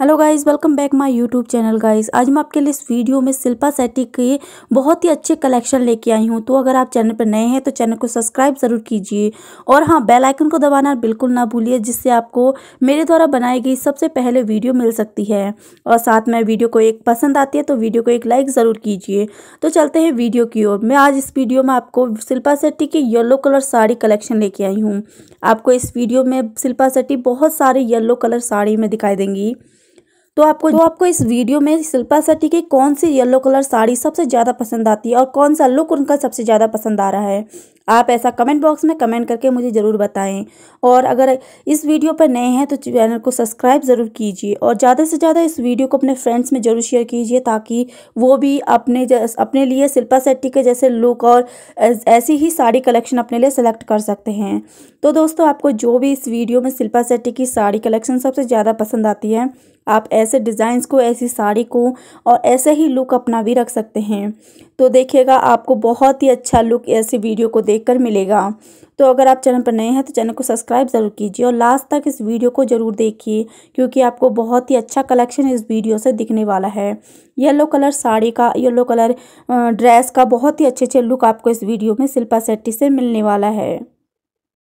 hello guys welcome back my YouTube channel guys आज मैं आपके लिए इस वीडियो में शिल्पा सेट्टी के बहुत ही अच्छे कलेक्शन लेके आई हूँ तो अगर आप चैनल पर नए हैं तो चैनल को सब्सक्राइब ज़रूर कीजिए और हाँ बेल आइकन को दबाना बिल्कुल ना भूलिए जिससे आपको मेरे द्वारा बनाई गई सबसे पहले वीडियो मिल सकती है और साथ में वीडियो को एक पसंद आती है तो वीडियो को एक लाइक ज़रूर कीजिए तो चलते हैं वीडियो की ओर मैं आज इस वीडियो में आपको शिल्पा सेट्टी की येलो कलर साड़ी कलेक्शन लेके आई हूँ आपको इस वीडियो में शिल्पा सेट्टी बहुत सारे येलो कलर साड़ी में दिखाई देंगी तो आपको तो आपको इस वीडियो में शिल्पा शेट्टी की कौन सी येलो कलर साड़ी सबसे ज़्यादा पसंद आती है और कौन सा लुक उनका सबसे ज़्यादा पसंद आ रहा है आप ऐसा कमेंट बॉक्स में कमेंट करके मुझे ज़रूर बताएं और अगर इस वीडियो पर नए हैं तो चैनल को सब्सक्राइब ज़रूर कीजिए और ज़्यादा से ज़्यादा इस वीडियो को अपने फ्रेंड्स में ज़रूर शेयर कीजिए ताकि वो भी अपने अपने लिए शिल्पा सेट्टी के जैसे लुक और ऐसी ही साड़ी कलेक्शन अपने लिए सेलेक्ट कर सकते हैं तो दोस्तों आपको जो भी इस वीडियो में शिल्पा सेट्टी की साड़ी कलेक्शन सबसे ज़्यादा पसंद आती है आप ऐसे डिज़ाइंस को ऐसी साड़ी को और ऐसे ही लुक अपना भी रख सकते हैं तो देखिएगा आपको बहुत ही अच्छा लुक ऐसी वीडियो को देख देखकर मिलेगा तो अगर आप चैनल पर नए हैं तो चैनल को सब्सक्राइब ज़रूर कीजिए और लास्ट तक इस वीडियो को ज़रूर देखिए क्योंकि आपको बहुत ही अच्छा कलेक्शन इस वीडियो से दिखने वाला है येलो कलर साड़ी का येलो कलर ड्रेस का बहुत ही अच्छे अच्छे लुक आपको इस वीडियो में शिल्पा सेट्टी से मिलने वाला है